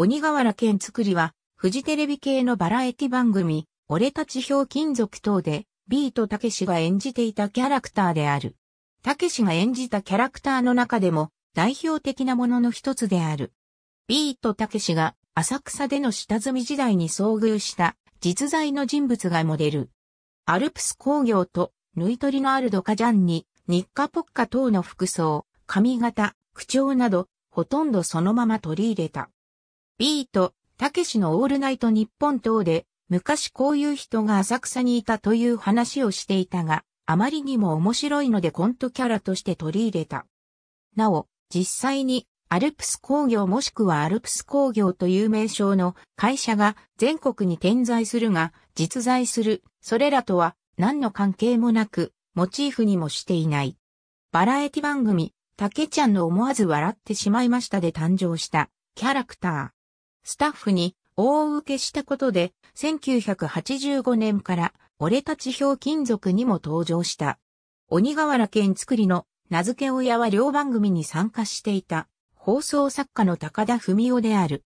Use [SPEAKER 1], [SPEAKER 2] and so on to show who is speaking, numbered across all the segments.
[SPEAKER 1] 鬼瓦剣作りは、フジテレビ系のバラエティ番組、俺たちひょう金属等で、ビートたけしが演じていたキャラクターである。たけしが演じたキャラクターの中でも、代表的なものの一つである。ビートたけしが、浅草での下積み時代に遭遇した、実在の人物がモデル。アルプス工業と、縫い取りのあるドカジャンに、ニッカポッカ等の服装、髪型、口調など、ほとんどそのまま取り入れた。ビート、たけしのオールナイト日本等で、昔こういう人が浅草にいたという話をしていたが、あまりにも面白いのでコントキャラとして取り入れた。なお、実際に、アルプス工業もしくはアルプス工業という名称の会社が全国に点在するが、実在する、それらとは何の関係もなく、モチーフにもしていない。バラエティ番組、たけちゃんの思わず笑ってしまいましたで誕生したキャラクター。スタッフに大受けしたことで、1985年から、俺たち表金属にも登場した。鬼瓦剣作りの名付け親は両番組に参加していた、放送作家の高田文夫である。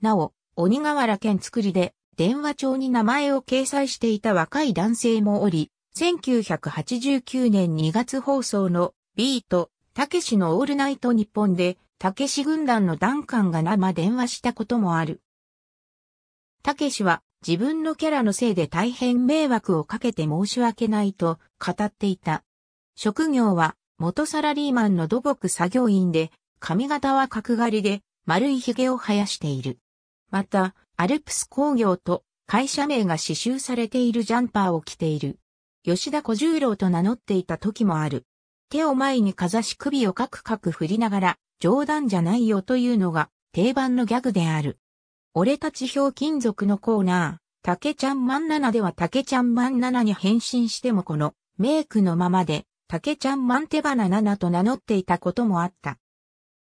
[SPEAKER 1] なお、鬼瓦剣作りで、電話帳に名前を掲載していた若い男性もおり、1989年2月放送のビートたけしのオールナイトニッポンでたけし軍団のダンカンが生電話したこともある。たけしは自分のキャラのせいで大変迷惑をかけて申し訳ないと語っていた。職業は元サラリーマンの土木作業員で、髪型は角刈りで丸い髭を生やしている。また、アルプス工業と会社名が刺繍されているジャンパーを着ている。吉田小十郎と名乗っていた時もある。手を前にかざし首をカクカク振りながら、冗談じゃないよというのが定番のギャグである。俺たちひょうきん族のコーナー、竹ちゃんまんななでは竹ちゃんまんななに変身してもこのメイクのままで竹ちゃんまん手ナななと名乗っていたこともあった。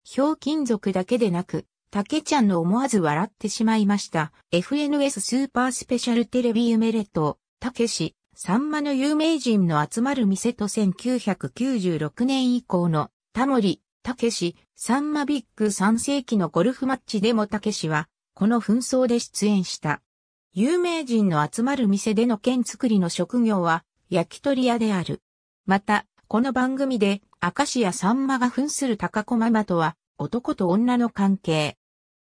[SPEAKER 1] ひょうきん族だけでなく、竹ちゃんの思わず笑ってしまいました。FNS スーパースペシャルテレビ夢レト・たけし、さんまの有名人の集まる店と1996年以降のタモリ、たけし、サンマビッグ3世紀のゴルフマッチでもたけしは、この紛争で出演した。有名人の集まる店での剣作りの職業は、焼き鳥屋である。また、この番組で、明石家さんまが扮する高子ママとは、男と女の関係。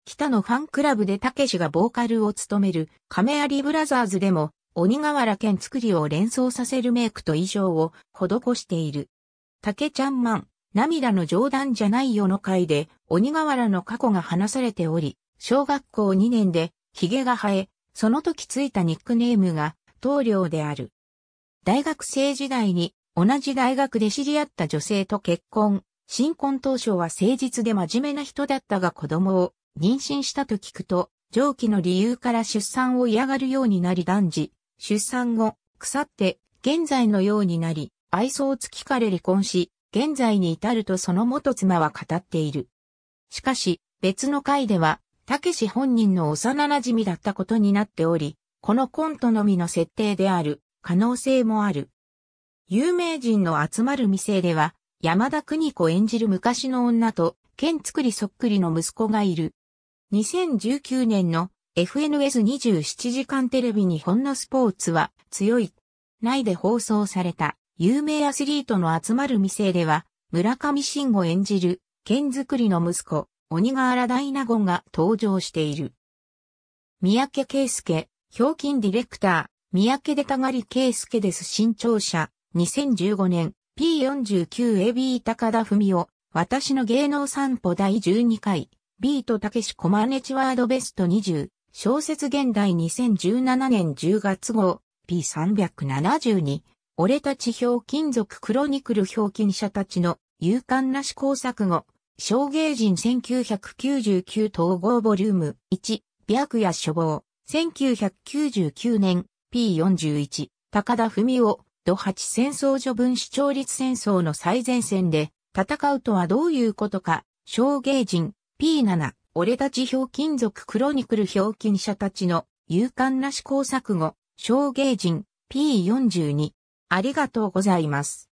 [SPEAKER 1] 北のファンクラブでたけしがボーカルを務める、亀有ブラザーズでも、鬼瓦剣作りを連想させるメイクと衣装を施している。竹ちゃんマン、涙の冗談じゃないよの回で、鬼瓦の過去が話されており、小学校2年で、髭が生え、その時ついたニックネームが、棟梁である。大学生時代に、同じ大学で知り合った女性と結婚、新婚当初は誠実で真面目な人だったが子供を妊娠したと聞くと、上記の理由から出産を嫌がるようになり男児、出産後、腐って、現在のようになり、愛想をつきかれ離婚し、現在に至るとその元妻は語っている。しかし、別の回では、たけし本人の幼馴染だったことになっており、このコントのみの設定である可能性もある。有名人の集まる店では、山田邦子演じる昔の女と、剣作りそっくりの息子がいる。2019年の FNS27 時間テレビ日本のスポーツは強い。内で放送された。有名アスリートの集まる店では、村上信吾演じる、剣作りの息子、鬼瓦原大納言が登場している。三宅圭介、表金ディレクター、三宅でたがり圭介です。新潮社、2015年、P49AB 高田文夫、私の芸能散歩第12回、ビートたけしコマネチワードベスト20、小説現代2017年10月号、P372、俺たち表金属クロニクル表金者たちの勇敢な試行錯誤、小芸人1999統合ボリューム1、白夜処方、1999年 P41、高田文夫、土八戦争序分視聴率戦争の最前線で戦うとはどういうことか、小芸人 P7、俺たち表金属クロニクル表金者たちの勇敢な試行錯誤、小芸人 P42、ありがとうございます。